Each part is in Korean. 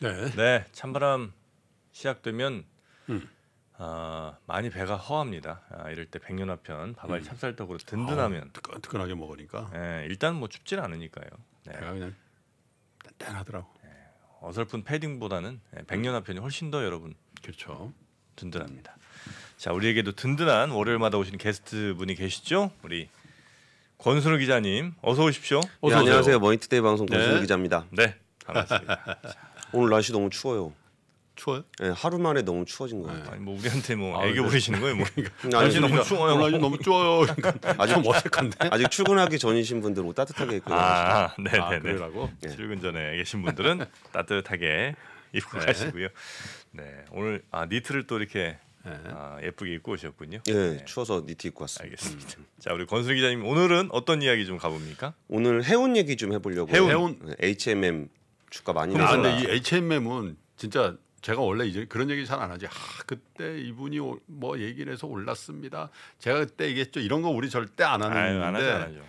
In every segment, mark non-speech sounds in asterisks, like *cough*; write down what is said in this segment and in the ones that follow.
네. 네, 찬바람 시작되면 음. 어, 많이 배가 허합니다. 아, 이럴 때 백년화편 밥알 음. 찹쌀떡으로 아, 든든하면 뜨끈뜨끈하게 먹으니까 예, 일단 뭐 춥진 않으니까요. 네. 배가 그냥 단단하더라고. 네, 어설픈 패딩보다는 네, 백년화편이 훨씬 더 여러분 그렇죠. 든든합니다. 자, 우리에게도 든든한 월요일마다 오시는 게스트 분이 계시죠? 우리 권순우 기자님, 어서 오십시오. 어서 네, 안녕하세요. 머니투데이 방송 권순우 네. 기자입니다. 네, 반갑습니다. *laughs* 오늘 날씨 너무 추워요. 추워요? 네, 하루 만에 너무 추워진 거예요. 아, 아니 뭐 우리한테 뭐 아, 애교 네. 부리시는 거예요, 뭐. *laughs* 그러니까. 그러니까 날씨 너무 추워요. 날씨 너무 추워요. 아직 어색한데. *laughs* 아직 출근하기 전이신 분들 옷 뭐 따뜻하게 입고 아, 네, 네, 아, 네. 라고 예. 출근 전에 계신 분들은 *laughs* 따뜻하게 입고 네. 가시고요. 네, 오늘 아 니트를 또 이렇게 네. 아, 예쁘게 입고 오셨군요. 예, 네, 추워서 니트 입고 왔습니다. 알겠습니다. 음. 자, 우리 권순 기자님 오늘은 어떤 이야기 좀 가봅니까? 오늘 해운 얘기 좀 해보려고. 해운, 해운. 네, HMM 주가 많이 내 아, 근데 이 HMM은 진짜 제가 원래 이제 그런 얘기 잘 안 하지. 아, 그때 이분이 오, 뭐 얘기를 해서 올랐습니다. 제가 그때 얘기했죠. 이런 거 우리 절대 안 하는데.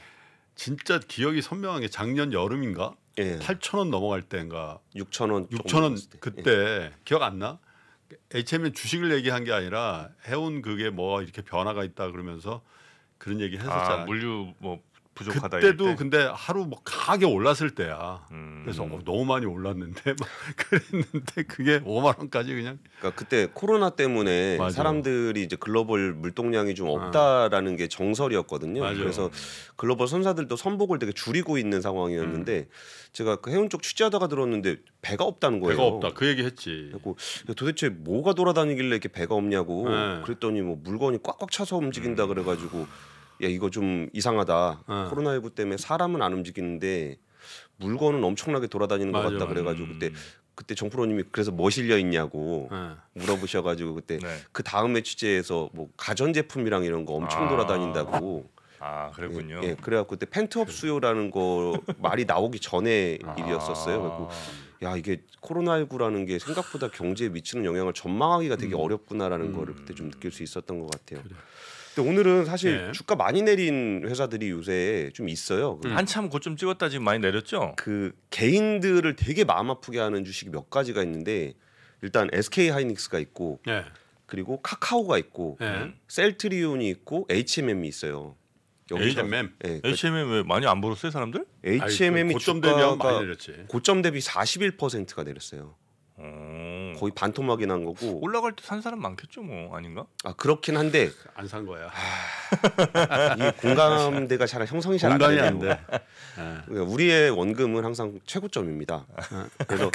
진짜 기억이 선명한 게 작년 여름인가? 예. 8,000원 넘어갈 때인가? 6,000원 6,000원 그때 예. 기억 안 나? HMM 주식을 얘기한 게 아니라 해운 그게 뭐 이렇게 변화가 있다 그러면서 그런 얘기 했었잖아. 아, 물류 뭐 부족하다. 그때도 때 근데 하루 뭐 가게 올랐을 때야. 음. 그래서 어, 너무 많이 올랐는데 막 *laughs* 그랬는데 그게 5만 원까지 그냥. 그러니까 그때 코로나 때문에 맞아. 사람들이 이제 글로벌 물동량이 좀 없다라는 아. 게 정설이었거든요. 맞아. 그래서 글로벌 선사들도 선복을 되게 줄이고 있는 상황이었는데 음. 제가 그 해운 쪽 취재하다가 들었는데 배가 없다는 거예요. 배가 없다. 그 얘기 했지. 그래고 도대체 뭐가 돌아다니길래 이렇게 배가 없냐고 네. 그랬더니 뭐 물건이 꽉꽉 차서 움직인다 음. 그래가지고. 야 이거 좀 이상하다. 어. 코로나19 때문에 사람은 안 움직이는데 물건은 엄청나게 돌아다니는 것 맞아, 같다 그래가지고 그때 음. 그때 정프로님이 그래서 뭐 실려 있냐고 네. 물어보셔가지고 그때 네. 그 다음에 취재에서 뭐 가전 제품이랑 이런 거 엄청 아. 돌아다닌다고. 아 그랬군요. 예, 예, 그래갖고 그때 펜트업 그 수요라는 거 말이 나오기 전에 아. 일이었었어요. 그래갖고 야 이게 코로나19라는 게 생각보다 경제에 미치는 영향을 전망하기가 되게 음. 어렵구나라는 음. 거를 그때 좀 느낄 수 있었던 것 같아요. 그래. 근데 오늘은 사실 네. 주가 많이 내린 회사들이 요새 좀 있어요. 그 음. 한참 고점 찍었다 지금 많이 내렸죠. 그 개인들을 되게 마음 아프게 하는 주식이 몇 가지가 있는데 일단 SK 하이닉스가 있고 네. 그리고 카카오가 있고 네. 셀트리온이 있고 HMM이 있어요. HMM. 네, HMM 왜 많이 안 벌었어요 사람들? HMM이 그 고점 대비 많이 내렸지. 고점 대비 41%가 내렸어요. 음. 거의 반토막이 난 거고 올라갈 때 산 사람 많겠죠 뭐 아닌가? 아 그렇긴 한데 안 산 거야. 아, 이 공감대가 잘 형성이 잘 안 되네요. 안 돼. 그 우리의 원금은 항상 최고점입니다. 아, 그래서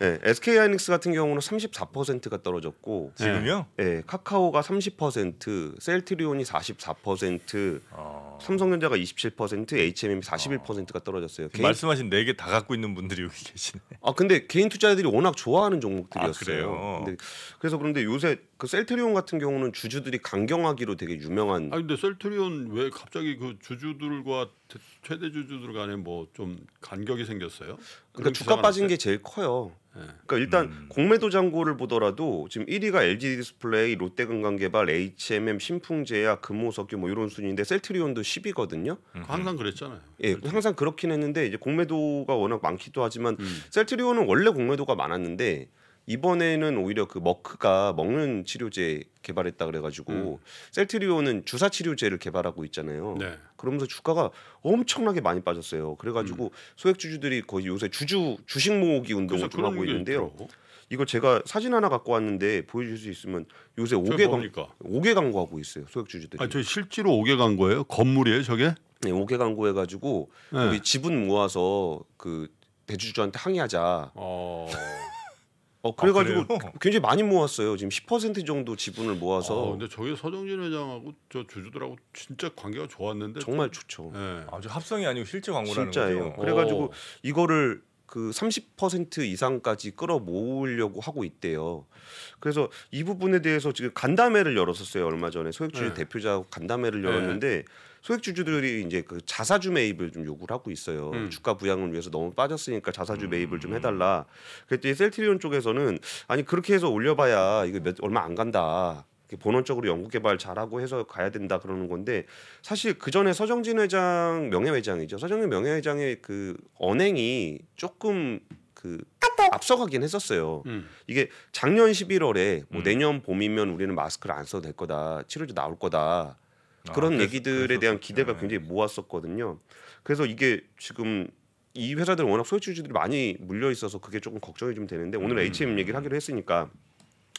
네, *laughs* 예, SK 하이닉스 같은 경우는 34%가 떨어졌고 지금요? 예, 아. 네, 카카오가 30%, 셀트리온이 44%, 어. 삼성전자가 27%, HMM이 41%가 떨어졌어요. 개인... 말씀하신 네 개 다 갖고 있는 분들이 여기 계시네. 아 근데 개인 투자자들이 워낙 좋아 좋아하는 종목들이었어요. 아, 근데 그래서 그런데 요새 그 셀트리온 같은 경우는 주주들이 강경하기로 되게 유명한. 아 근데 셀트리온 왜 갑자기 그 주주들과 최대 주주들 간에 뭐 좀 간격이 생겼어요? 그러니까 주가 빠진 게 제일 커요. 네. 그러니까 일단 음. 공매도 잔고를 보더라도 지금 1위가 LG 디스플레이, 롯데건강개발, H&M, 신풍제약, 금호석유 뭐 이런 순위인데 셀트리온도 10위거든요. 음. 그 항상 그랬잖아요. 예, 네, 항상 그렇긴 했는데 이제 공매도가 워낙 많기도 하지만 음. 셀트리온은 원래 공매도가 많았는데 이번에는 오히려 그 머크가 먹는 치료제 개발했다 그래가지고 음. 셀트리온은 주사 치료제를 개발하고 있잖아요. 네. 그러면서 주가가 엄청나게 많이 빠졌어요. 그래가지고 음. 소액 주주들이 거의 요새 주주 주식 모으기 운동을 좀 하고 있는데요. 이거 제가 사진 하나 갖고 왔는데 보여줄 수 있으면 요새 5개 광, 5개 광고하고 있어요 소액 주주들이. 아저 실제로 5개 광고예요? 건물이에요 저게? 네, 5개 광고해가지고 네. 우리 지분 모아서 그 대주주한테 항의하자. 어... 어 아, 그래가지고 아, 굉장히 많이 모았어요. 지금 10% 정도 지분을 모아서. 아, 근데 저희 서정진 회장하고 저 주주들하고 진짜 관계가 좋았는데 정말 좋죠. 네. 예. 아주 합성이 아니고 실제 광고라는 진짜예요. 거죠. 그래가지고 오. 어. 이거를 그30% 이상까지 끌어모으려고 하고 있대요. 그래서 이 부분에 대해서 지금 간담회를 열었었어요. 얼마 전에 소액주주 네. 대표자하고 간담회를 네. 열었는데 네. 소액주주들이 이제 그 자사주 매입을 좀 요구를 하고 있어요. 음. 주가 부양을 위해서 너무 빠졌으니까 자사주 음. 매입을 좀 해달라. 그랬더니 셀트리온 쪽에서는 아니 그렇게 해서 올려봐야 이거 몇, 얼마 안 간다. 본원적으로 연구 개발 잘하고 해서 가야 된다 그러는 건데 사실 그 전에 서정진 회장 명예회장이죠. 서정진 명예회장의 그 언행이 조금 그 앞서가긴 했었어요. 음. 이게 작년 11월에 뭐 음. 내년 봄이면 우리는 마스크를 안 써도 될 거다. 치료제 나올 거다. 아, 그런 아, 그래서, 얘기들에 그래서, 대한 기대가 네. 굉장히 모았었거든요. 그래서 이게 지금 이 회사들은 워낙 소유주주들이 많이 물려 있어서 그게 조금 걱정이 좀 되는데 오늘 음. HM 얘기를 하기로 했으니까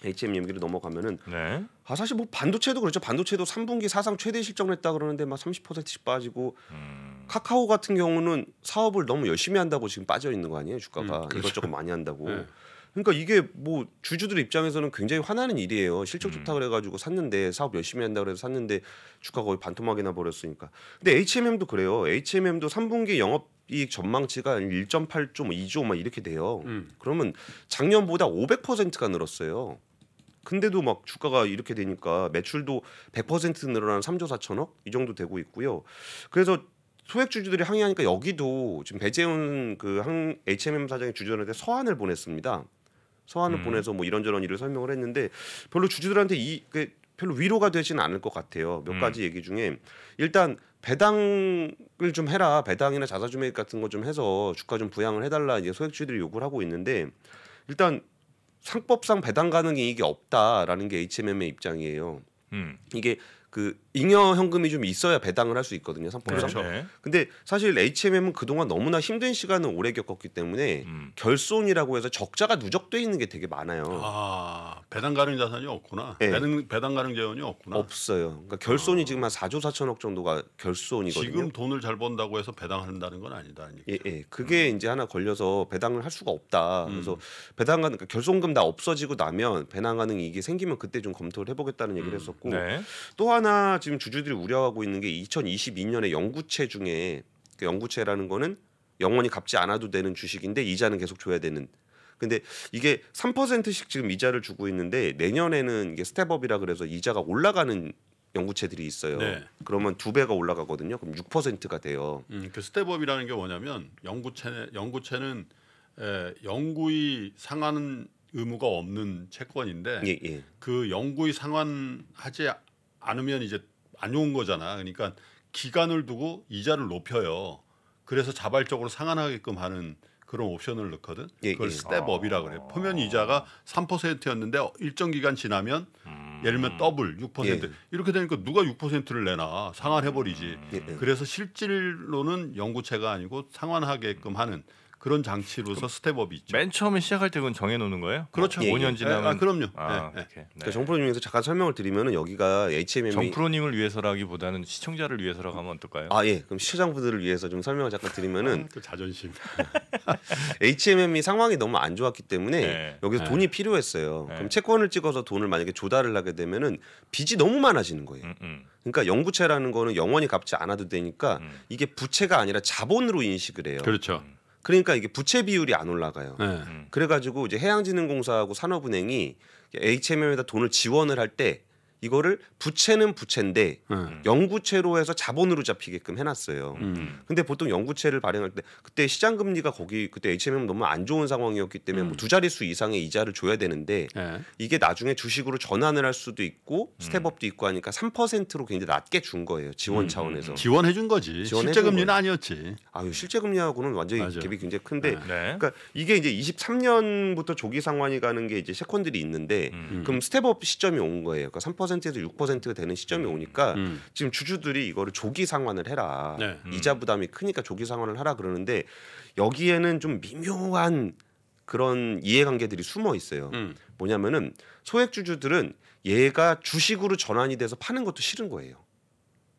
HM 얘기로 넘어가면은 네. 아 사실 뭐 반도체도 그렇죠. 반도체도 3분기 사상 최대 실적을했다 그러는데 막 30%씩 빠지고 음. 카카오 같은 경우는 사업을 너무 열심히 한다고 지금 빠져 있는 거 아니에요 주가가 음, 그렇죠. 이것저것 많이 한다고. 네. 그러니까 이게 뭐 주주들 입장에서는 굉장히 화나는 일이에요. 실적 좋다 음. 그래가지고 샀는데 사업 열심히 한다 그래서 샀는데 주가 거의 반토막이 나 버렸으니까. 근데 HMM도 그래요. HMM도 3분기 영업 이익 전망치가 1.8조, 2조 뭐 막 이렇게 돼요. 음. 그러면 작년보다 500%가 늘었어요. 근데도 막 주가가 이렇게 되니까 매출도 100% 늘어난 3조 4천억 이 정도 되고 있고요. 그래서 소액주주들이 항의하니까 여기도 지금 배재훈 그 항, HMM 사장의 주주들한테 서한을 보냈습니다. 서한을 음. 보내서 뭐 이런저런 일을 설명을 했는데 별로 주주들한테 이 그, 별로 위로가 되지는 않을 것 같아요. 몇 음. 가지 얘기 중에 일단 배당을 좀 해라 배당이나 자사주매입 같은 거 좀 해서 주가 좀 부양을 해달라 이제 소액주들이 요구를 하고 있는데 일단 상법상 배당 가능 이익이 없다라는 게 HMM의 입장이에요. 음. 이게 그 잉여 현금이 좀 있어야 배당을 할 수 있거든요 상품상서 그렇죠. 네. 근데 사실 HMM은 그동안 너무나 힘든 시간을 오래 겪었기 때문에 음. 결손이라고 해서 적자가 누적돼 있는 게 되게 많아요 아 배당 가능 자산이 없구나 네. 배당, 배당 가능 재원이 없구나 없어요 그러니까 결손이 아. 지금 한 4조 4천억 정도가 결손이거든요 지금 돈을 잘 번다고 해서 배당한다는 건 아니다 예, 예. 그게 음. 이제 하나 걸려서 배당을 할 수가 없다 그래서 음. 배당 가능 그러니까 결손금 다 없어지고 나면 배당 가능 이게 생기면 그때 좀 검토를 해보겠다는 얘기를 음. 했었고 네. 또 하나 지금 주주들이 우려하고 있는 게 2022년에 영구채 중에 그 영구채라는 거는 영원히 갚지 않아도 되는 주식인데 이자는 계속 줘야 되는. 근데 이게 3%씩 지금 이자를 주고 있는데 내년에는 이게 스텝업이라 그래서 이자가 올라가는 연구체들이 있어요. 네. 그러면 두 배가 올라가거든요. 그럼 6%가 돼요. 음, 그 스텝업이라는 게 뭐냐면 연구체 연구채는 에, 영구이 상환 의무가 없는 채권인데 예, 예. 그 영구이 상환하지 않으면 이제 안 좋은 거잖아. 그러니까 기간을 두고 이자를 높여요. 그래서 자발적으로 상환하게끔 하는 그런 옵션을 넣거든. 예, 그걸 예. 스텝업이라 그래. 표면 아. 이자가 3%였는데 일정 기간 지나면 음. 예를 들면 더블 6% 예. 이렇게 되니까 누가 6%를 내나 상환해 버리지. 음. 예, 예, 그래서 실질로는 연구체가 아니고 상환하게끔 하는 그런 장치로서 스텝업이 있죠. 맨 처음에 시작할 때그 정해놓는 거예요? 그렇죠. 예, 5년 예. 지나면 아, 아, 그럼요. 아, 예, 예. 네, 네. 네. 정프로님에서 잠깐 설명을 드리면 여기가 HMM 정프로님을 위해서라기보다는 시청자를 위해서라고 하면 어떨까요? 아 예, 그럼 시청자분들을 위해서 좀 설명을 잠깐 드리면은 아, 자존심 HMM이 *laughs* 상황이 너무 안 좋았기 때문에 네. 여기서 네. 돈이 필요했어요. 네. 그럼 채권을 찍어서 돈을 만약에 조달을 하게 되면은 빚이 너무 많아지는 거예요. 음, 음. 그러니까 영부채라는 거는 영원히 갚지 않아도 되니까 음. 이게 부채가 아니라 자본으로 인식을 해요. 그렇죠. 음. 그러니까 이게 부채 비율이 안 올라가요. 네. 음. 그래가지고 이제 해양진흥공사하고 산업은행이 HMM에다 돈을 지원을 할때 이거를 부채는 부채인데 음. 영구채로 해서 자본으로 잡히게끔 해놨어요. 음. 근데 보통 영구채를 발행할 때 그때 시장 금리가 거기 그때 HMM 너무 안 좋은 상황이었기 때문에 뭐 음. 뭐두 자릿수 이상의 이자를 줘야 되는데 네. 이게 나중에 주식으로 전환을 할 수도 있고 음. 스텝업도 있고 하니까 3%로 굉장히 낮게 준 거예요. 지원 음. 차원에서 지원해 준 거지. 실제 금리는 아니었지. 아유 실제 금리하고는 완전히 맞아. 갭이 굉장히 큰데 네. 네. 그러니까 이게 이제 23년부터 조기 상환이 가는 게 이제 세컨들이 있는데 음. 그럼 스텝업 시점이 온 거예요. 그러니까 3% 4%에서 6%가 되는 시점이 오니까 음. 지금 주주들이 이거를 조기 상환을 해라. 네. 음. 이자 부담이 크니까 조기 상환을 하라 그러는데 여기에는 좀 미묘한 그런 이해관계들이 숨어 있어요. 음. 뭐냐면은 소액주주들은 얘가 주식으로 전환이 돼서 파는 것도 싫은 거예요.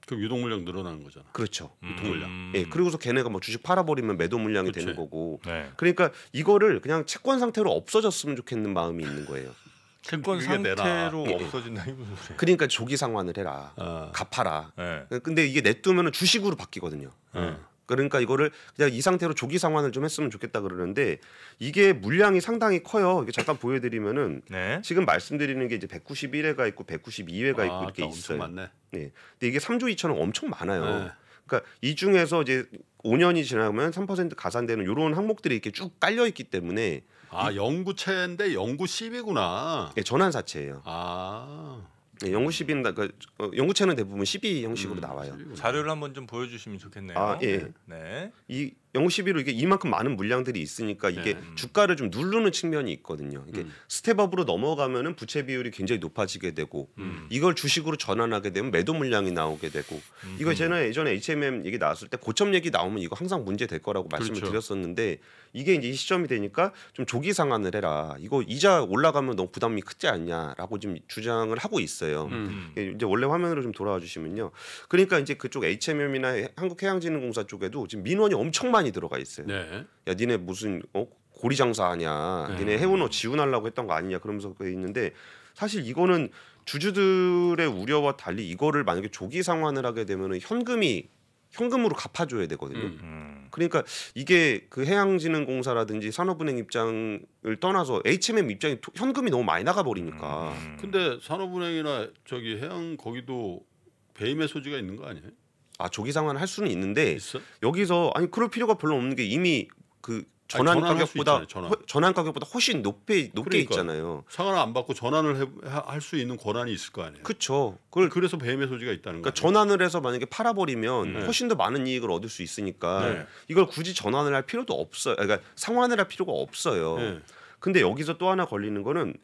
그럼 유동 물량 늘어나는 거잖아. 그렇죠. 음. 유동 물량. 음. 예, 그리고서 걔네가 뭐 주식 팔아버리면 매도 물량이 그치. 되는 거고. 네. 그러니까 이거를 그냥 채권 상태로 없어졌으면 좋겠는 마음이 있는 거예요. 채권 상태로 예. 없어진다 이 무슨 소리? 그러니까 조기 상환을 해라. 어. 갚아라. 네. 근데 이게 냅두면 주식으로 바뀌거든요. 네. 그러니까 이거를 그냥 이 상태로 조기 상환을 좀 했으면 좋겠다 그러는데 이게 물량이 상당히 커요. 이게 잠깐 보여드리면은 네. 지금 말씀드리는 게 이제 191회가 있고 192회가 아, 있고 이렇게 있어요. 많네. 네. 근데 이게 3조 2천억 엄청 많아요. 네. 그러니까 이 중에서 이제 5년이 지나면 3% 가산되는 이런 항목들이 이렇게 쭉 깔려 있기 때문에 아 영구체인데 영구십이구나. 예, 전환 사채예요. 아. 예, 영구십인 1다그 어, 영구체는 대부분 12 형식으로 음, 나와요. 자료를 한번 좀 보여주시면 좋겠네요. 아 예. 네. 네. 이 0구시로 이게 이만큼 많은 물량들이 있으니까 이게 네. 음. 주가를 좀 누르는 측면이 있거든요. 이게 음. 스텝업으로 넘어가면은 부채 비율이 굉장히 높아지게 되고 음. 이걸 주식으로 전환하게 되면 매도 물량이 나오게 되고 음. 이거 음. 제가 예전에 HMM 얘기 나왔을 때 고점 얘기 나오면 이거 항상 문제 될 거라고 말씀을 그렇죠. 드렸었는데 이게 이제 시점이 되니까 좀 조기 상환을 해라. 이거 이자 올라가면 너무 부담이 크지 않냐라고 지금 주장을 하고 있어요. 음. 이제 원래 화면으로 좀 돌아와 주시면요. 그러니까 이제 그쪽 HMM이나 한국해양진흥공사 쪽에도 지금 민원이 엄청 많이 많이 들어가 있어요. 네. 야 니네 무슨 어? 고리 장사하냐, 네. 니네 해운어 지원하려고 했던 거 아니냐 그러면서 있는데 사실 이거는 주주들의 우려와 달리 이거를 만약에 조기 상환을 하게 되면은 현금이 현금으로 갚아줘야 되거든요. 음. 음. 그러니까 이게 그 해양진흥공사라든지 산업은행 입장을 떠나서 HMM 입장이 현금이 너무 많이 나가 버리니까. 음. 근데 산업은행이나 저기 해양 거기도 배임의 소지가 있는 거 아니에요? 아 조기 상환할 수는 있는데 있어? 여기서 아니 그럴 필요가 별로 없는 게 이미 그 전환 아니, 가격보다 전환. 허, 전환. 가격보다 훨씬 높게 높게 그러니까, 있잖아요. 상환을 안 받고 전환을 할 수 있는 권한이 있을 거 아니에요. 그렇죠. 그걸 그래서 배임의 소지가 있다는 거예요. 그러니까 전환을 해서 만약에 팔아버리면 네. 훨씬 더 많은 이익을 얻을 수 있으니까 네. 이걸 굳이 전환을 할 필요도 없어요. 그러니까 상환을 할 필요가 없어요. 네. 근데 여기서 또 하나 걸리는 거는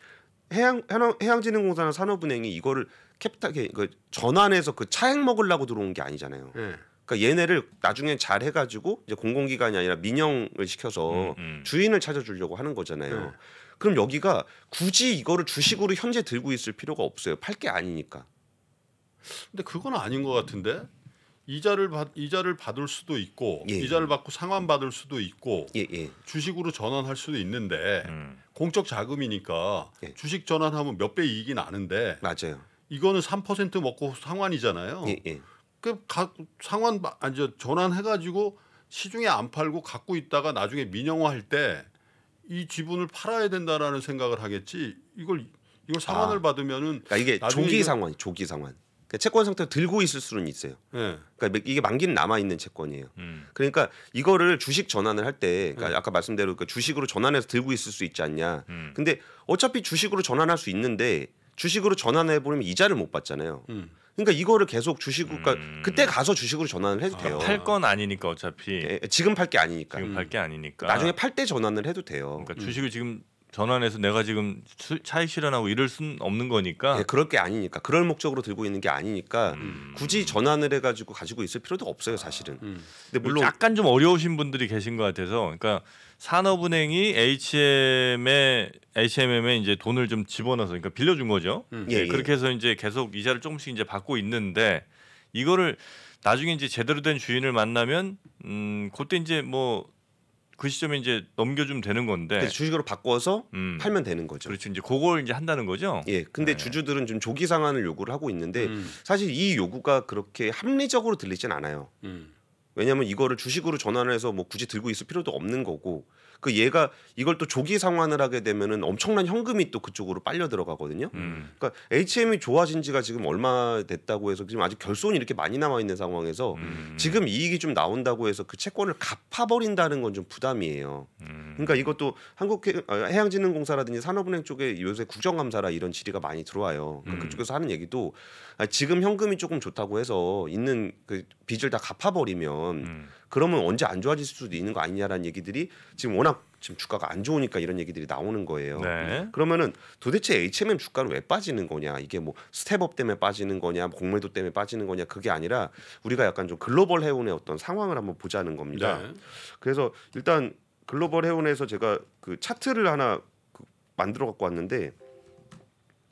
해양 해양, 해양진흥공사나 산업은행이 이거를 캡피그 그 전환해서 그 차액 먹으려고 들어온 게 아니잖아요. 네. 그러니까 얘네를 나중에 잘 해가지고 이제 공공기관이 아니라 민영을 시켜서 음, 음. 주인을 찾아주려고 하는 거잖아요. 네. 그럼 여기가 굳이 이거를 주식으로 현재 들고 있을 필요가 없어요. 팔 게 아니니까. 근데 그건 아닌 것 같은데 이자를 받 이자를 받을 수도 있고 예. 이자를 예. 받고 상환 받을 수도 있고 예, 예. 주식으로 전환할 수도 있는데 음. 공적 자금이니까 주식 전환하면 몇 배 이익이 나는데 맞아요. 이거는 3% 먹고 상환이잖아요. 예, 예. 그 가, 상환 아니 전환해 가지고 시중에 안 팔고 갖고 있다가 나중에 민영화할 때 이 지분을 팔아야 된다라는 생각을 하겠지. 이걸 이걸 상환을 아, 받으면은 그러니까 이게 조기 상환, 조기 상환. 그러니까 채권 상태로 들고 있을 수는 있어요. 네. 그러니까 이게 만기는 남아 있는 채권이에요. 음. 그러니까 이거를 주식 전환을 할 때, 그러니까 음. 아까 말씀대로 그러니까 주식으로 전환해서 들고 있을 수 있지 않냐. 음. 근데 어차피 주식으로 전환할 수 있는데 주식으로 전환해 버리면 이자를 못 받잖아요. 음. 그러니까 이거를 계속 주식 그니까 음. 그때 가서 주식으로 전환을 해도 아, 돼요. 팔 건 아니니까 어차피 예, 예 지금 팔 게 아니니까. 지금 팔 게 아니니까. 나중에 팔 때 전환을 해도 돼요. 그러니까 음. 주식을 지금 전환해서 내가 지금 차익 실현하고 이럴 순 없는 거니까. 예, 그럴 게 아니니까. 그럴 목적으로 들고 있는 게 아니니까 음. 굳이 전환을 해가지고 가지고 있을 필요도 없어요, 사실은. 아, 근데 물론 약간 좀 어려우신 분들이 계신 것 같아서, 그러니까 산업은행이 HM에 HMM에 이제 돈을 좀 집어넣어서 그러니까 빌려준 거죠. 음. 예, 예, 예. 그렇게 해서 이제 계속 이자를 조금씩 이제 받고 있는데 이거를 나중에 이제 제대로 된 주인을 만나면 음 그때 이제 뭐 그 시점에 이제 넘겨주면 되는 건데 주식으로 바꿔서 음. 팔면 되는 거죠. 그렇죠. 이제 그걸 이제 한다는 거죠. 예. 근데 네. 주주들은 좀 조기 상환을 요구를 하고 있는데 음. 사실 이 요구가 그렇게 합리적으로 들리진 않아요. 음. 왜냐하면 이거를 주식으로 전환을 해서 뭐 굳이 들고 있을 필요도 없는 거고 그 얘가 이걸 또 조기 상환을 하게 되면은 엄청난 현금이 또 그쪽으로 빨려 들어가거든요. 음. 그러니까 HM이 좋아진 지가 지금 얼마 됐다고 해서 지금 아직 결손이 이렇게 많이 남아 있는 상황에서 음. 지금 이익이 좀 나온다고 해서 그 채권을 갚아버린다는 건 좀 부담이에요. 음. 그러니까 이것도 한국 어, 해양진흥공사라든지 산업은행 쪽에 요새 국정감사라 이런 질의가 많이 들어와요. 그러니까 음. 그쪽에서 하는 얘기도 아, 지금 현금이 조금 좋다고 해서 있는 그 빚을 다 갚아버리면 음. 그러면 언제 안 좋아질 수도 있는 거 아니냐라는 얘기들이 지금 워낙 지금 주가가 안 좋으니까 이런 얘기들이 나오는 거예요. 네. 그러면은 도대체 HMM 주가는 왜 빠지는 거냐? 이게 뭐 스텝업 때문에 빠지는 거냐? 공매도 때문에 빠지는 거냐? 그게 아니라 우리가 약간 좀 글로벌 해운의 어떤 상황을 한번 보자는 겁니다. 네. 그래서 일단 글로벌 해운에서 제가 그 차트를 하나 그 만들어 갖고 왔는데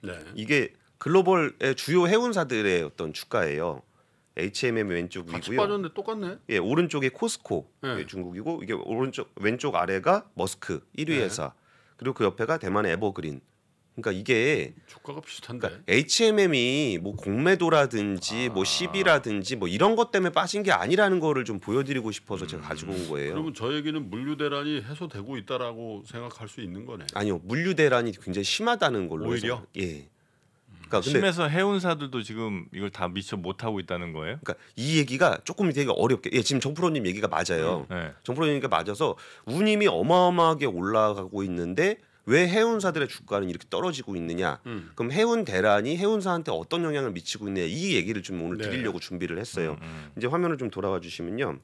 네. 이게 글로벌의 주요 해운사들의 어떤 주가예요. HMM 왼쪽 위고요. 빠졌는데 똑같네. 예, 오른쪽에 코스코 네. 중국이고 이게 오른쪽 왼쪽 아래가 머스크 1위 회사. 그리고 그 옆에가 대만의 에버그린. 그러니까 이게 주가가 비슷한데 그러니까 HMM이 뭐 공매도라든지 뭐 아. 뭐 시비라든지 뭐 이런 것 때문에 빠진 게 아니라는 거를 좀 보여드리고 싶어서 음. 제가 가지고 온 거예요. 그러면 저 얘기는 물류 대란이 해소되고 있다라고 생각할 수 있는 거네. 아니요, 물류 대란이 굉장히 심하다는 걸로 오히려 해서, 예. 그러니까 심해서 해운사들도 지금 이걸 다 미처 못 하고 있다는 거예요. 그러니까 이 얘기가 조금 되게 어렵게 예, 지금 정프로님 얘기가 맞아요. 음. 네. 정프로님 얘기가 맞아서 운임이 어마어마하게 올라가고 있는데 왜 해운사들의 주가는 이렇게 떨어지고 있느냐? 음. 그럼 해운 대란이 해운사한테 어떤 영향을 미치고 있느냐 이 얘기를 좀 오늘 네. 드리려고 준비를 했어요. 음. 음. 이제 화면을 좀 돌아와 주시면요.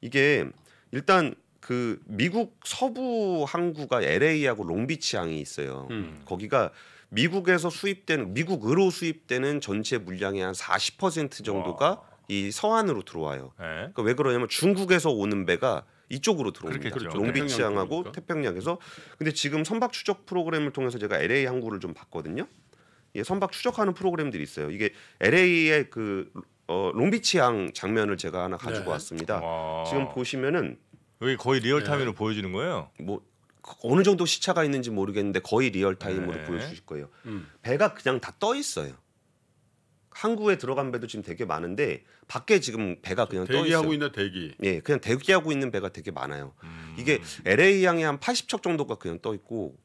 이게 일단 그 미국 서부 항구가 LA하고 롱비치 항이 있어요. 음. 거기가 미국에서 수입된 미국으로 수입되는 전체 물량의 한 40% 정도가 와. 이 서안으로 들어와요. 네. 그러니까 왜 그러냐면 중국에서 오는 배가 이쪽으로 들어옵니다. 그렇겠죠. 롱비치항하고 그렇죠. 태평양 에서 근데 지금 선박 추적 프로그램을 통해서 제가 LA 항구를 좀 봤거든요. 예, 선박 추적하는 프로그램들이 있어요. 이게 LA의 그 어, 롱비치항 장면을 제가 하나 가지고 네. 왔습니다. 와. 지금 보시면은 여기 거의 리얼타임으로 네. 보여주는 거예요. 뭐 어느 정도 시차가 있는지 모르겠는데 거의 리얼타임으로 네. 보여주실 거예요. 음. 배가 그냥 다 떠 있어요. 항구에 들어간 배도 지금 되게 많은데 밖에 지금 배가 그냥 대기하고 있는 대기. 예, 그냥 대기하고 있는 배가 되게 많아요. 음. 이게 LA 항에 한 80척 정도가 그냥 떠 있고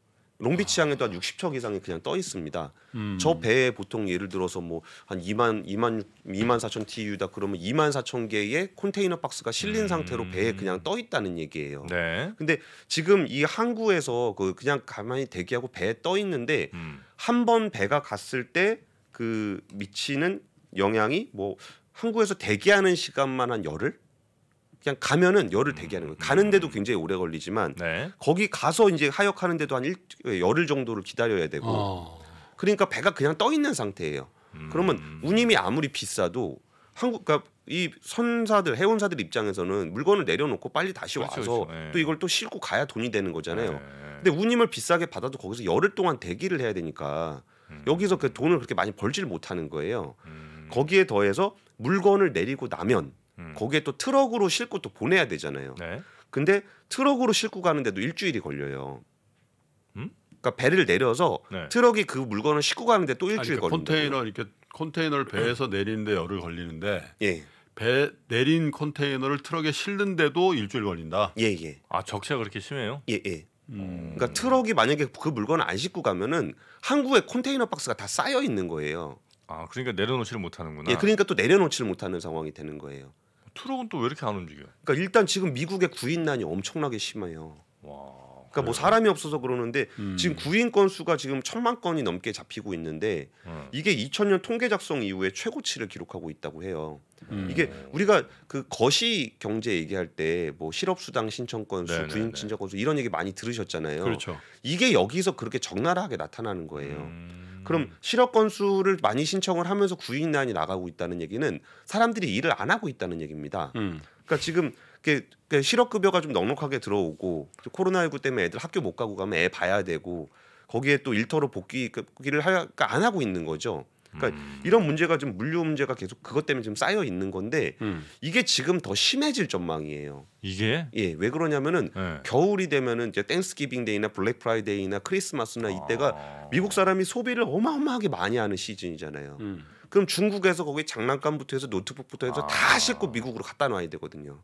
롱비치 항에도 아. 한 60척 이상이 그냥 떠 있습니다. 음. 저 배에 보통 예를 들어서 뭐 한 2만 2만 2만 4천 TU다 그러면 2만 4천 개의 콘테이너 박스가 실린 음. 상태로 배에 그냥 떠 있다는 얘기예요. 네. 근데 지금 이 항구에서 그 그냥 가만히 대기하고 배에 떠 있는데 음. 한번 배가 갔을 때 그 미치는 영향이 뭐 한국에서 대기하는 시간만 한 열흘? 그냥 가면은 열흘 대기하는 거예요. 음, 음, 가는데도 음. 굉장히 오래 걸리지만 네. 거기 가서 이제 하역하는데도 한 일, 열흘 정도를 기다려야 되고 어. 그러니까 배가 그냥 떠 있는 상태예요. 그러면 운임이 아무리 비싸도 한국 그러니까 이 선사들 해운사들 입장에서는 물건을 내려놓고 빨리 다시 그렇죠, 와서 그렇죠, 그렇죠. 또 이걸 또 싣고 가야 돈이 되는 거잖아요. 네. 근데 운임을 비싸게 받아도 거기서 열흘 동안 대기를 해야 되니까 음. 여기서 그 돈을 그렇게 많이 벌지를 못하는 거예요. 음. 거기에 더해서 물건을 내리고 나면 음. 거기에 또 트럭으로 싣고 또 보내야 되잖아요. 네. 근데 트럭으로 싣고 가는데도 일주일이 걸려요. 음? 그러니까 배를 내려서 네. 트럭이 그 물건을 싣고 가는데 또 일주일 아니, 그러니까 걸린다. 컨테이너 이렇게 컨테이너를 배에서 내리는데 열흘 걸리는데 예. 배 내린 컨테이너를 트럭에 싣는데도 일주일 걸린다. 예 예. 아 적시가 그렇게 심해요? 예 예. 음... 그러니까 트럭이 만약에 그 물건을 안 싣고 가면은 항구에 컨테이너 박스가 다 쌓여 있는 거예요. 아 그러니까 내려놓지를 못하는구나. 예, 그러니까 또 내려놓지를 못하는 상황이 되는 거예요. 트럭은 또 왜 이렇게 안 움직여? 그러니까 일단 지금 미국의 구인난이 엄청나게 심해요. 와. 그러니까 뭐 그래요? 뭐 사람이 없어서 그러는데 음. 지금 구인 건수가 지금 천만 건이 넘게 잡히고 있는데 음. 이게 2000년 통계 작성 이후에 최고치를 기록하고 있다고 해요. 음. 이게 우리가 그 거시 경제 얘기할 때 뭐 실업수당 신청 건수, 네네네. 네, 구인 신청 네. 건수 이런 얘기 많이 들으셨잖아요. 그렇죠. 이게 여기서 그렇게 적나라하게 나타나는 거예요. 음. 그럼 음. 실업 건수를 많이 신청을 하면서 구인난이 나가고 있다는 얘기는 사람들이 일을 안 하고 있다는 얘기입니다. 음. 그러니까 지금 그 실업급여가 좀 넉넉하게 들어오고 코로나19 때문에 애들 학교 못 가고 가면 애 봐야 되고 거기에 또 일터로 복귀를 하, 그니까안 하고 있는 거죠. 그러니까 음. 이런 문제가 좀 물류 문제가 계속 그것 때문에 지금 쌓여 있는 건데 음. 이게 지금 더 심해질 전망이에요. 이게 예왜 그러냐면은 네. 겨울이 되면은 이제 땡스기빙 데이나 블랙 프라이데이나 크리스마스나 이때가 아. 미국 사람이 소비를 어마어마하게 많이 하는 시즌이잖아요. 음. 그럼 중국에서 거기 장난감부터 해서 노트북부터 해서 아. 다 싣고 미국으로 갖다 놔야 되거든요.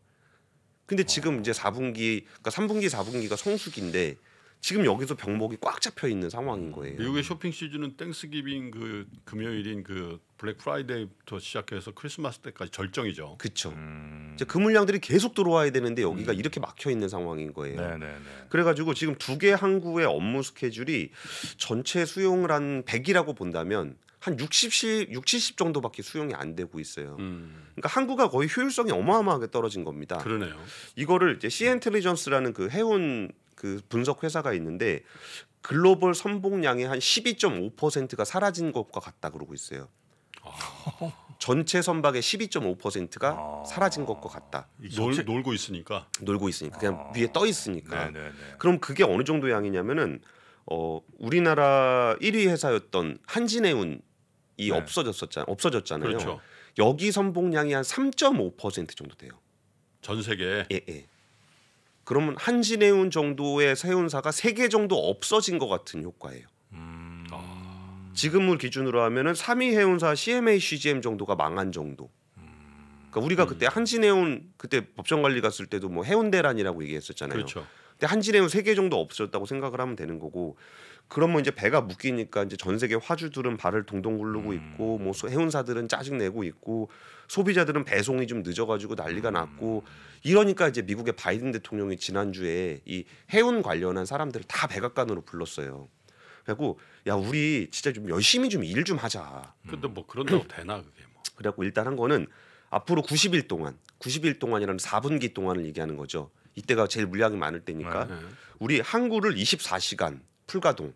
근데 지금 어. 이제 4분기 그러니까 3분기 4분기가 성수기인데 지금 여기서 병목이 꽉 잡혀 있는 상황인 거예요. 미국의 쇼핑 시즌은 땡스기빙 그 금요일인 그 블랙 프라이데이부터 시작해서 크리스마스 때까지 절정이죠. 그렇죠. 음... 이제 그 물량들이 계속 들어와야 되는데 여기가 음... 이렇게 막혀 있는 상황인 거예요. 네네네. 네, 네. 그래가지고 지금 두 개 항구의 업무 스케줄이 전체 수용을 한 100이라고 본다면 한 60시 60, 정도밖에 수용이 안 되고 있어요. 음. 그러니까 항구가 거의 효율성이 어마어마하게 떨어진 겁니다. 그러네요. 이거를 이제 시엔텔리전스라는 그 해운 그 분석 회사가 있는데 글로벌 선봉량의 한 12.5%가 사라진 것과 같다 그러고 있어요. 아. 전체 선박의 12.5%가 아... 사라진 것과 같다. 전체... 놀, 고 있으니까. 놀고 있으니까 그냥 아... 위에 떠 있으니까. 네네네. 네, 네. 그럼 그게 어느 정도 양이냐면은 어 우리나라 1위 회사였던 한진해운이 네. 없어졌었잖 없어졌잖아요. 그렇죠. 여기 선봉량이 한 3.5% 정도 돼요. 전 세계. 예 예. 그러면 한진해운 정도의 해운사가 세 개 정도 없어진 것 같은 효과예요. 음... 아... 지금을 기준으로 하면은 3위 해운사 CMA CGM 정도가 망한 정도. 그러니까 우리가 음... 그때 한진해운 그때 법정 관리 갔을 때도 뭐 해운대란이라고 얘기했었잖아요. 그렇죠. 근데 한진해운 세 개 정도 없어졌다고 생각을 하면 되는 거고 그러면 뭐 이제 배가 묶이니까 이제 전 세계 화주들은 발을 동동 굴르고 음. 있고 뭐 해운사들은 짜증 내고 있고 소비자들은 배송이 좀 늦어가지고 난리가 음. 났고 이러니까 이제 미국의 바이든 대통령이 지난주에 이 해운 관련한 사람들을 다 백악관으로 불렀어요. 그리고야 우리 진짜 좀 열심히 좀 일좀 좀 하자. 근데 뭐 그런다고 음. 되나 그게 뭐. 그래갖고 일단 한 거는 앞으로 90일 동안 90일 동안이라는 4분기 동안을 얘기하는 거죠. 이때가 제일 물량이 많을 때니까 네. 네. 우리 항구를 24시간 풀가동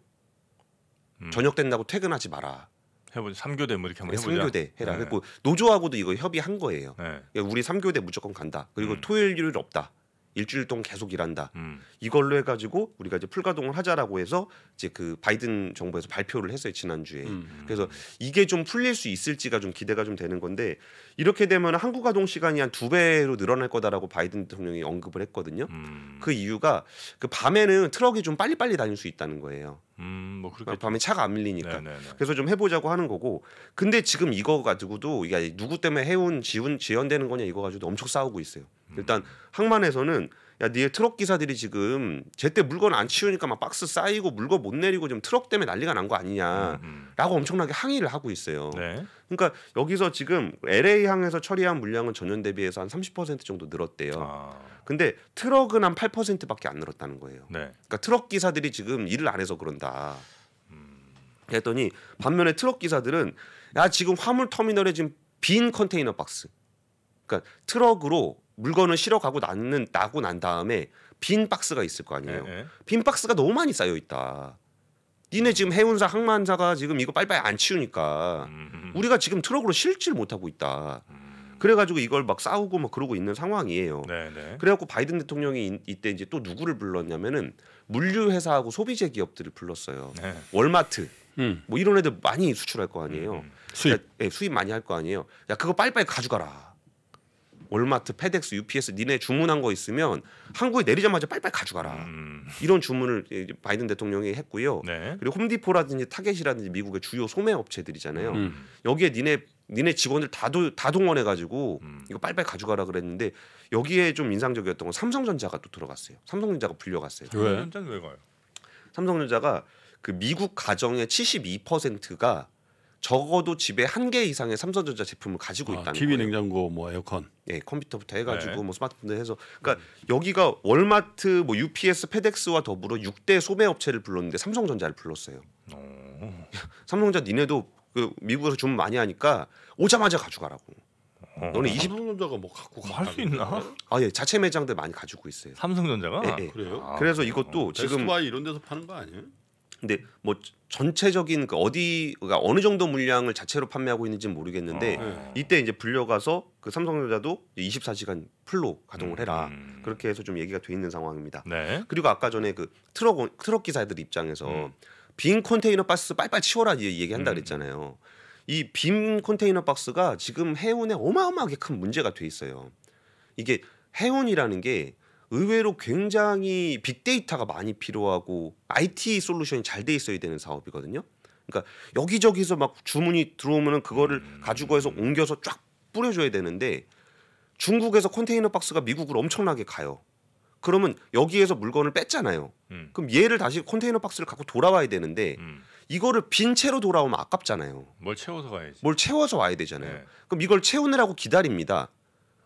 음. 저녁 된다고 퇴근하지 마라. 해보자. 3교대 뭐 이렇게 한번 네, 해보자. 삼교대 해라. 네. 그리고 노조하고도 이거 협의한 거예요. 네. 그러니까 우리 삼교대 무조건 간다. 그리고 음. 토요일 일요일 없다. 일주일 동안 계속 일한다. 음. 이걸로 해가지고 우리가 이제 풀가동을 하자라고 해서 이제 그 바이든 정부에서 발표를 했어요 지난 주에. 음. 그래서 이게 좀 풀릴 수 있을지가 좀 기대가 좀 되는 건데 이렇게 되면 한국 가동 시간이 한 두 배로 늘어날 거다라고 바이든 대통령이 언급을 했거든요. 음. 그 이유가 그 밤에는 트럭이 좀 빨리빨리 다닐 수 있다는 거예요. 음, 뭐 그렇게 밤에 차가 안 밀리니까. 네네네. 그래서 좀 해보자고 하는 거고. 근데 지금 이거 가지고도 이게 누구 때문에 해운 지운 지연되는 거냐 이거 가지고도 엄청 싸우고 있어요. 음. 일단 항만에서는 야 니네 트럭 기사들이 지금 제때 물건 안 치우니까 막 박스 쌓이고 물건 못 내리고 지 트럭 때문에 난리가 난 거 아니냐라고 음, 음. 엄청나게 항의를 하고 있어요. 네. 그러니까 여기서 지금 LA 항에서 처리한 물량은 전년 대비해서 한 30% 정도 늘었대요. 아. 근데 트럭은 한 8%밖에 안 늘었다는 거예요. 네. 그러니까 트럭 기사들이 지금 일을 안 해서 그런다. 음. 했더니 반면에 트럭 기사들은 야 지금 화물 터미널에 지금 빈 컨테이너 박스. 그러니까 트럭으로 물건을 실어 가고 나는 나고 난 다음에 빈 박스가 있을 거 아니에요. 네, 네. 빈 박스가 너무 많이 쌓여 있다. 니네 지금 해운사 항만사가 지금 이거 빨리빨리 안 치우니까 음, 우리가 지금 트럭으로 실질 못하고 있다. 음. 그래가지고 이걸 막 싸우고 막 그러고 있는 상황이에요. 네네. 네. 그래갖고 바이든 대통령이 이때 이제 또 누구를 불렀냐면은 물류 회사하고 소비재 기업들을 불렀어요. 네. 월마트 음. 뭐 이런 애들 많이 수출할 거 아니에요. 음. 수입 야, 예, 수입 많이 할 거 아니에요. 야 그거 빨리빨리 가져가라. 월마트, 페덱스, UPS 니네 주문한 거 있으면 한국에 내리자마자 빨빨 가져가라. 음. 이런 주문을 바이든 대통령이 했고요. 네. 그리고 홈디포라든지 타겟이라든지 미국의 주요 소매 업체들이잖아요. 음. 여기에 니네 니네 직원들 다도 다 동원해 가지고 음. 이거 빨빨 가져가라 그랬는데 여기에 좀 인상적이었던 건 삼성전자가 또 들어갔어요. 삼성전자가 불려갔어요. 왜? 삼성전자가 삼성전자가 그 미국 가정의 72%가 적어도 집에 한 개 이상의 삼성전자 제품을 가지고 아, 있다는 아, TV 거예요. 냉장고 뭐 에어컨 예 컴퓨터부터 해가지고 네. 뭐 스마트폰 해서 그러니까 여기가 월마트 뭐 UPS 페덱스와 더불어 6대 소매 업체를 불렀는데 삼성전자를 불렀어요 어. *laughs* 삼성전자 니네도 그 미국에서 주문 많이 하니까 오자마자 가져가라고 어. 너는 20 삼성전자가 뭐 갖고 뭐 할수 있나? 아 예, 자체 매장들 많이 가지고 있어요. 삼성전자가 예, 예. 아, 그래요? 아, 그래서 이것도 어. 지금 베 이런 데서 파는 거 아니에요? 근데 뭐 전체적인 그 어디가 그러니까 어느 정도 물량을 자체로 판매하고 있는지는 모르겠는데 아, 네. 이때 이제 불려가서 그 삼성전자도 24시간 풀로 가동을 해라 음. 그렇게 해서 좀 얘기가 돼 있는 상황입니다. 네. 그리고 아까 전에 그 트럭 트럭 기사들 입장에서 음. 빈 컨테이너 박스 빨빨 치워라 음. 이 얘기한다 그랬잖아요. 음. 이빈 컨테이너 박스가 지금 해운에 어마어마하게 큰 문제가 돼 있어요. 이게 해운이라는 게 의외로 굉장히 빅데이터가 많이 필요하고 IT 솔루션이 잘 돼 있어야 되는 사업이거든요. 그러니까 여기저기서 막 주문이 들어오면은 그거를 음. 가지고 해서 옮겨서 쫙 뿌려줘야 되는데 중국에서 컨테이너 박스가 미국으로 엄청나게 가요. 그러면 여기에서 물건을 뺐잖아요. 음. 그럼 얘를 다시 컨테이너 박스를 갖고 돌아와야 되는데 음. 이거를 빈 채로 돌아오면 아깝잖아요. 뭘 채워서 가야지. 뭘 채워서 와야 되잖아요. 네. 그럼 이걸 채우느라고 기다립니다.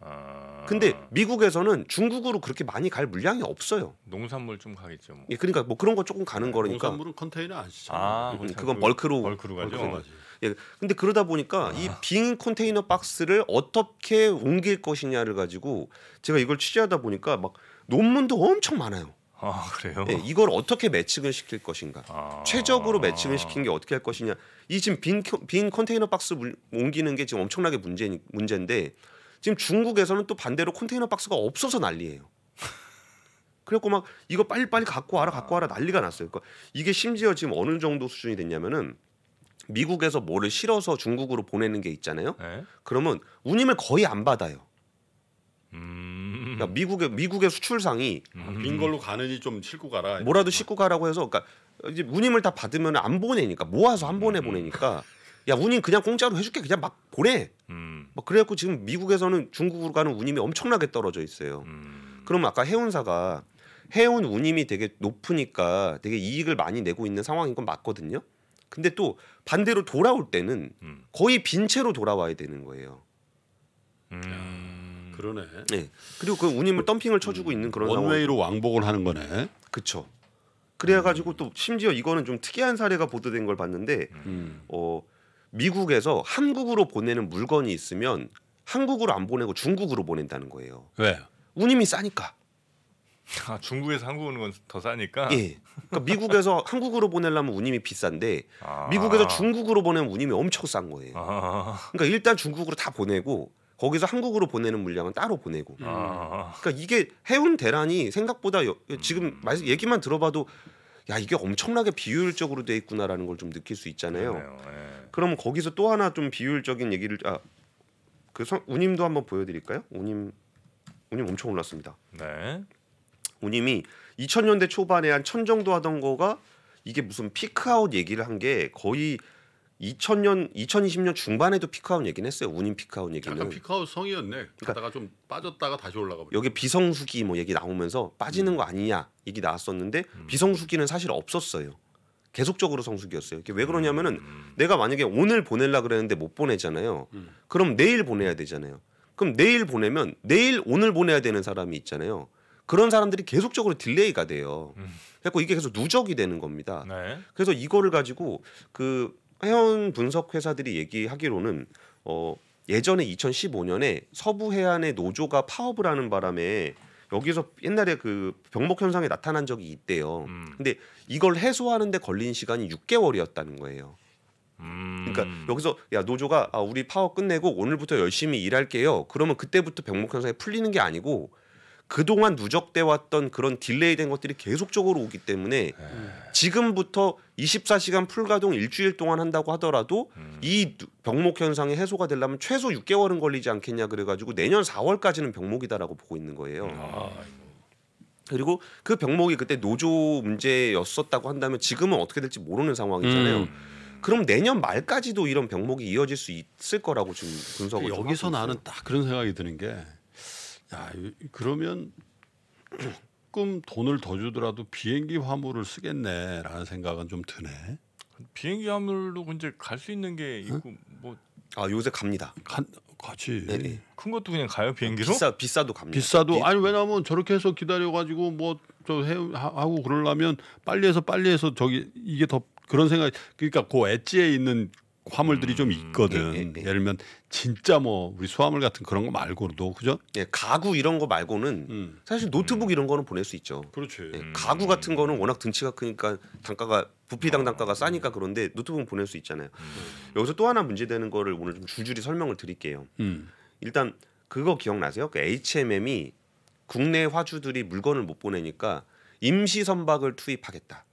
아. 근데 미국에서는 중국으로 그렇게 많이 갈 물량이 없어요. 농산물 좀 가겠죠. 뭐. 예, 그러니까 뭐 그런 거 조금 가는 네, 거니까. 농산물은 컨테이너 안 쓰잖아. 아, 음, 그건 벌크로 벌크로 가죠. 벌크로 가죠. 예, 근데 그러다 보니까 아. 이빈 컨테이너 박스를 어떻게 옮길 것이냐를 가지고 제가 이걸 취재하다 보니까 막 논문도 엄청 많아요. 아 그래요? 네, 이걸 어떻게 매칭을 시킬 것인가, 아~ 최적으로 매칭을 시킨 게 어떻게 할 것이냐. 이 지금 빈, 빈 컨테이너 박스 옮기는 게 지금 엄청나게 문제 문제인데 지금 중국에서는 또 반대로 컨테이너 박스가 없어서 난리예요. *laughs* 그래갖고 막 이거 빨리빨리 갖고 와라 갖고 와라 난리가 났어요. 그러니까 이게 심지어 지금 어느 정도 수준이 됐냐면은 미국에서 뭐를 실어서 중국으로 보내는 게 있잖아요. 에? 네. 그러면 운임을 거의 안 받아요. 그러니까 음. 미국의 미국의 수출상이 음... 걸로 가느니 좀 싣고 가라. 뭐라도 싣고 가라고 해서 그러니까 이제 운임을 다 받으면 안 보내니까 모아서 한 번에 음... 보내니까 야 운임 그냥 공짜로 해줄게 그냥 막 보내. 음. 막 그래갖고 지금 미국에서는 중국으로 가는 운임이 엄청나게 떨어져 있어요. 음. 그럼 아까 해운사가 해운 운임이 되게 높으니까 되게 이익을 많이 내고 있는 상황인 건 맞거든요. 근데 또 반대로 돌아올 때는 음. 거의 빈 채로 돌아와야 되는 거예요. 음. 그러네. 네. 그리고 그 운임을 덤핑을 쳐주고 음. 있는 그런 원웨이로 상황. 왕복을 하는 거네. 그렇죠. 그래가지고 또 심지어 이거는 좀 특이한 사례가 보도된 걸 봤는데 음. 어 미국에서 한국으로 보내는 물건이 있으면 한국으로 안 보내고 중국으로 보낸다는 거예요. 왜? 운임이 싸니까. 아, 중국에서 한국 오는 건 더 싸니까. 예. 그러니까 미국에서 *laughs* 한국으로 보내려면 운임이 비싼데 아. 미국에서 중국으로 보내면 운임이 엄청 싼 거예요. 아. 그러니까 일단 중국으로 다 보내고 거기서 한국으로 보내는 물량은 따로 보내고. 아. 그러니까 이게 해운 대란이 생각보다 여, 지금 말 얘기만 들어봐도 야 이게 엄청나게 비효율적으로 돼 있구나라는 걸 좀 느낄 수 있잖아요. 네. 예. 그러면 거기서 또 하나 좀 비효율적인 얘기를 아그 성, 우님도 한번 보여드릴까요? 우님 우님 엄청 올랐습니다. 네. 우님이 2000년대 초반에 한 천 정도 하던 거가 이게 무슨 피크아웃 얘기를 한 게 거의 2000년 2020년 중반에도 피크아웃 얘기는 했어요. 운임 피크아웃 얘기는. 피크아웃 성이었네. 그러다가 그러니까 좀 빠졌다가 다시 올라가 버렸 여기 비성수기 뭐 얘기 나오면서 빠지는 음. 거 아니냐 얘기 나왔었는데 음. 비성수기는 사실 없었어요. 계속적으로 성수기였어요. 이게 왜 그러냐면은 음. 내가 만약에 오늘 보낼라 그랬는데 못 보내잖아요. 음. 그럼 내일 보내야 되잖아요. 그럼 내일 보내면 내일 오늘 보내야 되는 사람이 있잖아요. 그런 사람들이 계속적으로 딜레이가 돼요. 음. 그래서 이게 계속 누적이 되는 겁니다. 네. 그래서 이거를 가지고 그 해운 분석 회사들이 얘기하기로는 어, 예전에 2015년에 서부 해안의 노조가 파업을 하는 바람에 여기서 옛날에 그 병목 현상이 나타난 적이 있대요. 음. 근데 이걸 해소하는데 걸린 시간이 6개월이었다는 거예요. 음. 그러니까 여기서 야 노조가 아, 우리 파업 끝내고 오늘부터 열심히 일할게요. 그러면 그때부터 병목 현상이 풀리는 게 아니고 그동안 누적돼 왔던 그런 딜레이된 것들이 계속적으로 오기 때문에 네. 지금부터 24시간 풀가동 일주일 동안 한다고 하더라도 음. 이 병목 현상이 해소가 되려면 최소 6개월은 걸리지 않겠냐 그래가지고 내년 4월까지는 병목이다라고 보고 있는 거예요. 음. 아, 그리고 그 병목이 그때 노조 문제였었다고 한다면 지금은 어떻게 될지 모르는 상황이잖아요. 음. 그럼 내년 말까지도 이런 병목이 이어질 수 있을 거라고 지금 분석을 그 여기서 나는 딱 그런 생각이 드는 게 야, 그러면 조금 돈을 더 주더라도 비행기 화물을 쓰겠네라는 생각은 좀 드네. 비행기 화물로 이제 갈 수 있는 게 있고 응? 뭐 뭐아 요새 갑니다. 간, 가지. 네큰 것도 그냥 가요 비행기로? 비싸 비싸도 갑니다. 비싸도 아니 왜냐하면 저렇게 해서 기다려 가지고 뭐저 하고 그러려면 빨리 해서 빨리 해서 저기 이게 더 그런 생각 그러니까 그 엣지에 있는 화물들이 음. 좀 있거든. 예, 예, 예. 를 들면 진짜 뭐 우리 수화물 같은 그런 거 말고도 그죠? 예, 가구 이런 거 말고는 음. 사실 노트북 이런 거는 보낼 수 있죠. 그렇지. 예, 가구 같은 거는 워낙 등치가 크니까 단가가 부피당 아. 단가가 싸니까 그런데 노트북은 보낼 수 있잖아요. 음. 여기서 또 하나 문제되는 거를 오늘 좀 줄줄이 설명을 드릴게요. 음. 일단 그거 기억나세요? 그 HMM이 국내 화주들이 물건을 못 보내니까 임시 선박을 투입하겠다.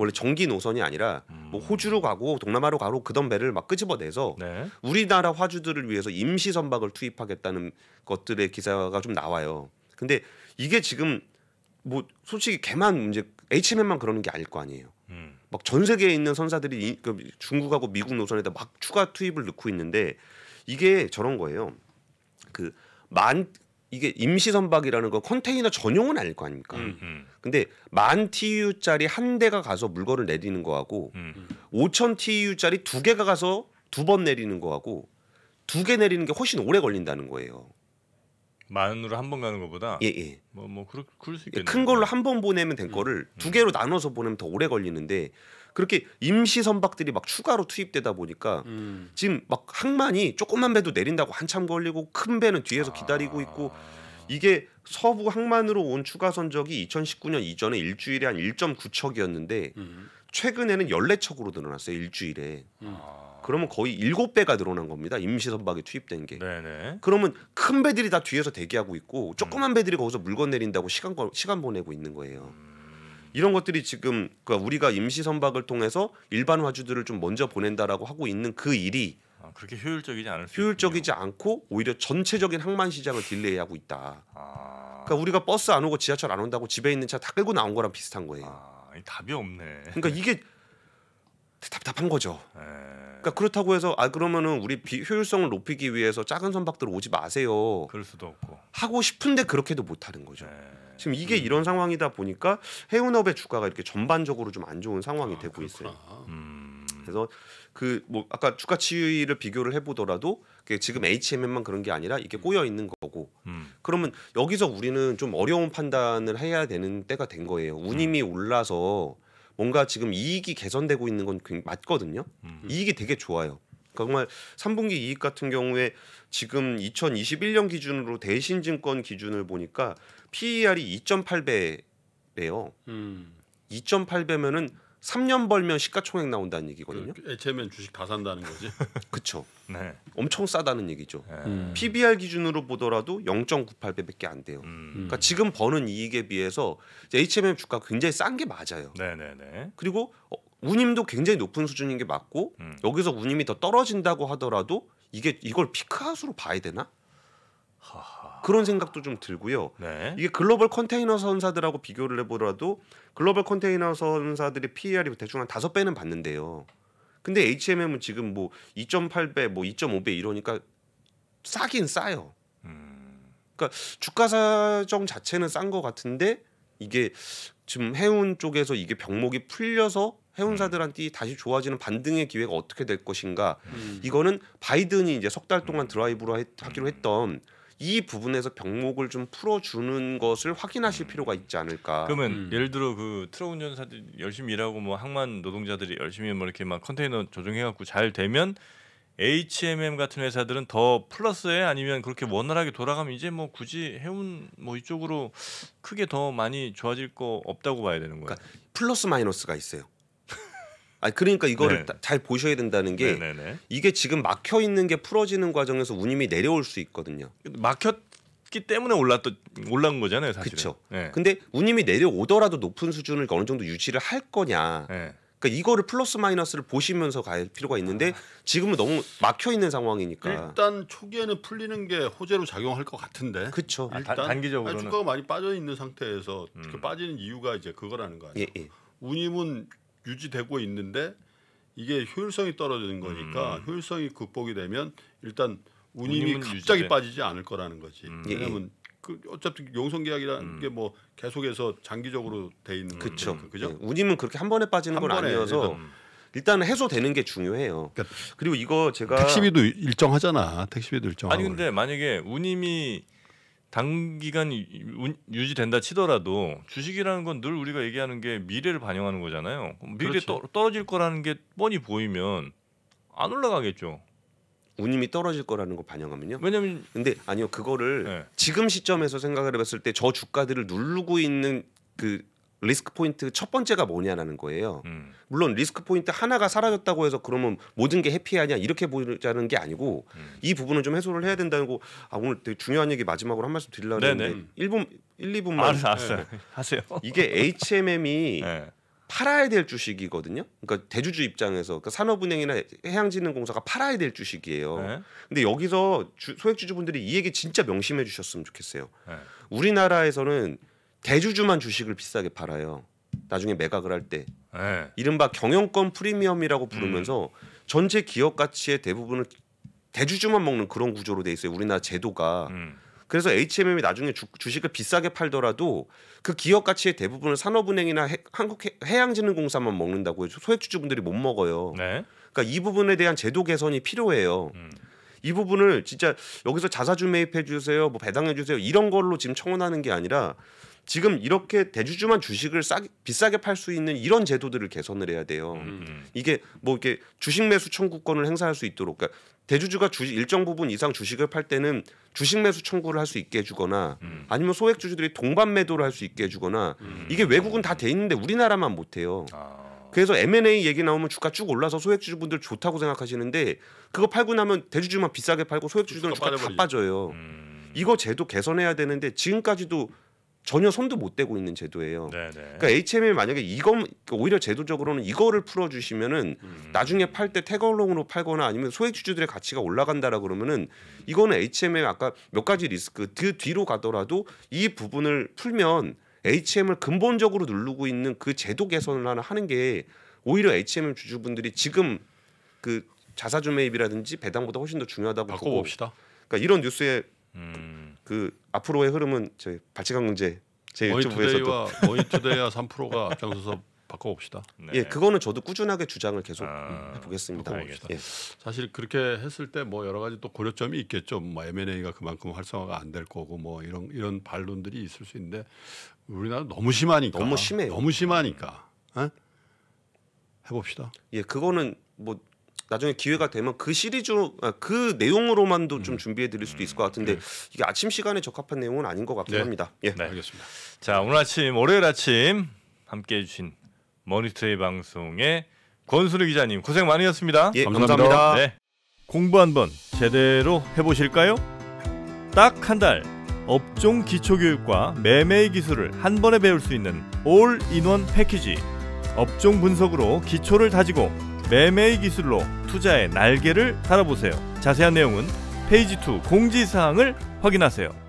원래 전기 노선이 아니라 뭐 음. 뭐 호주로 가고 동남아로 가고 그던 배를 막 끄집어내서 네. 우리나라 화주들을 위해서 임시 선박을 투입하겠다는 것들의 기사가 좀 나와요. 근데 이게 지금 뭐 솔직히 개만 문제 HMM만 그러는 게 아닐 거 아니에요. 음. 막전 세계에 있는 선사들이 이, 그 중국하고 미국 노선에다 막 추가 투입을 넣고 있는데 이게 저런 거예요. 그만 이게 임시 선박이라는 건 컨테이너 전용은 아닐 거 아닙니까? 음, 음. 근데 만 TU짜리 한 대가 가서 물건을 내리는 거하고 음, 오천 TU짜리 두 개가 가서 두 번 내리는 거하고 두 개 내리는 게 훨씬 오래 걸린다는 거예요. 만으로 한 번 가는 것보다 예, 예. 뭐뭐 뭐, 그럴 수 예, 있겠네요. 큰 걸로 한 번 보내면 된 거를 두 개로 나눠서 보내면 더 오래 걸리는데 그렇게 임시 선박들이 막 추가로 투입되다 보니까 음. 지금 막 항만이 조금만 배도 내린다고 한참 걸리고 큰 배는 뒤에서 기다리고 아. 있고 이게 서부 항만으로 온 추가 선적이 2019년 이전에 일주일에 한 1.9척이었는데 음. 최근에는 14척으로 늘어났어요 일주일에. 음. 그러면 거의 일곱 배가 늘어난 겁니다. 임시 선박에 투입된 게. 네네. 그러면 큰 배들이 다 뒤에서 대기하고 있고 음. 조그만 배들이 거기서 물건 내린다고 시간 걸, 시간 보내고 있는 거예요. 음. 이런 것들이 지금 그러니까 우리가 임시 선박을 통해서 일반 화주들을 좀 먼저 보낸다라고 하고 있는 그 일이 아, 그렇게 효율적이지 않을 수 효율적이지 있군요. 않고 오히려 전체적인 항만 시장을 딜레이하고 있다. 아... 그러니까 우리가 버스 안 오고 지하철 안 온다고 집에 있는 차 다 끌고 나온 거랑 비슷한 거예요. 아, 답이 없네. 그러니까 이게 답답한 거죠. 에... 네. 그러니까 그렇다고 해서 아 그러면은 우리 비, 효율성을 높이기 위해서 작은 선박들 오지 마세요. 그럴 수도 없고 하고 싶은데 그렇게도 못 하는 거죠. 에... 네. 지금 이게 음. 이런 상황이다 보니까 해운업의 주가가 이렇게 전반적으로 좀 안 좋은 상황이 아, 되고 그렇구나. 있어요. 음. 음. 그래서 그 뭐 아까 주가 치위를 비교를 해보더라도 지금 HMM만 그런 게 아니라 이게 음. 꼬여 있는 거고 음. 그러면 여기서 우리는 좀 어려운 판단을 해야 되는 때가 된 거예요. 운임이 음. 올라서 뭔가 지금 이익이 개선되고 있는 건 맞거든요. 이익이 되게 좋아요. 그러니까 정말 3분기 이익 같은 경우에 지금 2021년 기준으로 대신증권 기준을 보니까 PER이 2.8배래요. 음. 2.8배면은 3년 벌면 시가총액 나온다는 얘기거든요. 그 애체면 주식 다 산다는 거지. *laughs* 그렇죠. 네. 엄청 싸다는 얘기죠. 네. 음. PBR 기준으로 보더라도 0.98배밖에 안 돼요. 음. 그러니까 지금 버는 이익에 비해서 HMM 주가 굉장히 싼 게 맞아요. 네네 네, 네, 그리고 어, 운임도 굉장히 높은 수준인 게 맞고 음. 여기서 운임이 더 떨어진다고 하더라도 이게 이걸 피크아웃으로 봐야 되나? 그런 생각도 좀 들고요. 네. 이게 글로벌 컨테이너 선사들하고 비교를 해보더라도 글로벌 컨테이너 선사들의 PER이 대충 한 다섯 배는 받는데요. 근데 HMM은 지금 뭐 2.8배, 뭐 2.5배 이러니까 싸긴 싸요. 음. 그러니까 주가 사정 자체는 싼 것 같은데 이게 지금 해운 쪽에서 이게 병목이 풀려서 해운사들한테 음. 다시 좋아지는 반등의 기회가 어떻게 될 것인가 음. 이거는 바이든이 이제 석 달 동안 드라이브로 하기로 했던 이 부분에서 병목을 좀 풀어주는 것을 확인하실 음. 필요가 있지 않을까. 그러면 음. 예를 들어 그 트럭 운전사들 열심히 일하고 뭐 항만 노동자들이 열심히 뭐 이렇게 막 컨테이너 조정해갖고 잘 되면 H&M 같은 회사들은 더 플러스에 아니면 그렇게 원활하게 돌아가면 이제 뭐 굳이 해운 뭐 이쪽으로 크게 더 많이 좋아질 거 없다고 봐야 되는 거예요. 그러니까 플러스 마이너스가 있어요. 아 그러니까 이거를 네. 잘 보셔야 된다는 게 네네네. 이게 지금 막혀 있는 게 풀어지는 과정에서 운임이 내려올 수 있거든요. 막혔기 때문에 올랐던 올란 거잖아요, 사실 그렇죠. 네. 근데 운임이 내려오더라도 높은 수준을 어느 정도 유지를 할 거냐. 네. 그러니까 이거를 플러스 마이너스를 보시면서 갈 필요가 있는데 아. 지금은 너무 막혀 있는 상황이니까 일단 초기에는 풀리는 게 호재로 작용할 것 같은데 그렇죠. 일단 아, 단기적으로는 주가가 많이 빠져 있는 상태에서 음. 빠지는 이유가 이제 그거라는 거아요 예, 예. 운임은 유지되고 있는데 이게 효율성이 떨어지는 거니까 음. 효율성이 극복이 되면 일단 운임이 갑자기 유지돼. 빠지지 않을 거라는 거지. 음. 예, 예. 왜냐하면 그 어차피 용성 계약이라는 음. 게뭐 계속해서 장기적으로 돼 있는 거죠 예, 그죠? 예. 운임은 그렇게 한 번에 빠지는 한건 번에 아니어서 일단 해소되는 게 중요해요. 그러니까 그리고 이거 제가 택시비도 일정하잖아. 택시비도 일정. 아니 근데 만약에 운임이 단기간 유지된다 치더라도 주식이라는 건 늘 우리가 얘기하는 게 미래를 반영하는 거잖아요. 미래 그 떨어질 거라는 게 뻔히 보이면 안 올라가겠죠. 운임이 떨어질 거라는 거 반영하면요. 왜냐면 근데 아니요 그거를 네. 지금 시점에서 생각을 해봤을 때 저 주가들을 누르고 있는 그 리스크 포인트 첫 번째가 뭐냐라는 거예요. 음. 물론 리스크 포인트 하나가 사라졌다고 해서 그러면 모든 게 해피하냐 이렇게 보자는 게 아니고 음. 이 부분은 좀 해소를 해야 된다는 거. 아 오늘 되게 중요한 얘기 마지막으로 한 말씀 드리려고 했는데 1분 1, 2분만 아, 네. *laughs* 하세요. 이게 HMM이 *laughs* 네. 팔아야 될 주식이거든요. 그러니까 대주주 입장에서 그러니까 산업은행이나 해양진흥공사가 팔아야 될 주식이에요. 네. 근데 여기서 소액주주분들이 이 얘기 진짜 명심해 주셨으면 좋겠어요. 네. 우리나라에서는 대주주만 주식을 비싸게 팔아요. 나중에 매각을 할 때. 네. 이른바 경영권 프리미엄이라고 부르면서 음. 전체 기업 가치의 대부분을 대주주만 먹는 그런 구조로 돼 있어요. 우리나라 제도가. 음. 그래서 HMM이 나중에 주, 식을 비싸게 팔더라도 그 기업 가치의 대부분을 산업은행이나 해, 한국 해양진흥공사만 먹는다고 해서 소액주주분들이 못 먹어요. 네. 그러니까 이 부분에 대한 제도 개선이 필요해요. 음. 이 부분을 진짜 여기서 자사주 매입해 주세요, 뭐 배당해 주세요 이런 걸로 지금 청원하는 게 아니라 지금 이렇게 대주주만 주식을 싸게 비싸게 팔 수 있는 이런 제도들을 개선을 해야 돼요. 음. 이게 뭐 이렇게 주식 매수 청구권을 행사할 수 있도록 그러니까 대주주가 주식 일정 부분 이상 주식을 팔 때는 주식 매수 청구를 할 수 있게 해주거나 음. 아니면 소액 주주들이 동반 매도를 할 수 있게 해주거나 음. 이게 외국은 다 돼 있는데 우리나라만 못해요. 아. 그래서 M&A 얘기 나오면 주가 쭉 올라서 소액주주분들 좋다고 생각하시는데 그거 팔고 나면 대주주만 비싸게 팔고 소액주주들은 주가, 주가 다 빠져요. 음. 이거 제도 개선해야 되는데 지금까지도 전혀 손도 못 대고 있는 제도예요. 네네. 네. 그러니까 HM에 만약에 이거 그러니까 오히려 제도적으로는 이거를 풀어주시면은 음. 나중에 팔 때 태걸롱으로 팔거나 아니면 소액 주주들의 가치가 올라간다라 그러면은 이거는 HM에 아까 몇 가지 리스크 그 뒤로 가더라도 이 부분을 풀면 HM을 근본적으로 누르고 있는 그 제도 개선을 하나 하는 게 오히려 HM 주주분들이 지금 그 자사주 매입이라든지 배당보다 훨씬 더 중요하다고 바꿔봅시다. 보고 그러니까 이런 뉴스에 음. 그 앞으로의 흐름은 저희 발칙한 경제 제 유튜브에서 또 머니투데이와 3%가 앞장서서 바꿔봅시다. 네. 예, 그거는 저도 꾸준하게 주장을 계속 아, 해보겠습니다. 예. 사실 그렇게 했을 때 뭐 여러 가지 또 고려점이 있겠죠. 뭐 M&A가 그만큼 활성화가 안 될 거고 뭐 이런 이런 반론들이 있을 수 있는데 우리나라 너무 심하니까 너무 심해 너무 심하니까 에? 예? 해봅시다. 예, 그거는 뭐 나중에 기회가 되면 그시리즈그 아, 내용으로만도 좀 음. 준비해 드릴 수도 있을 것 음. 같은데 네. 이게 아침 시간에 적합한 내용은 아닌 것 같긴 네. 합니다. 예. 네. 알겠습니다. 자, 오늘 아침 월요일 아침 함께 해 주신 머니투데 방송의 권순우 기자님 고생 많으셨습니다. 예, 감사합니다. 감사합니다. 네. 공부 한번 제대로 해 보실까요? 딱 한 달 업종 기초 교육과 매매 기술을 한 번에 배울 수 있는 올 인원 패키지 업종 분석으로 기초를 다지고 매매 기술로 투자의 날개를 달아보세요. 자세한 내용은 페이지 2 공지사항을 확인하세요.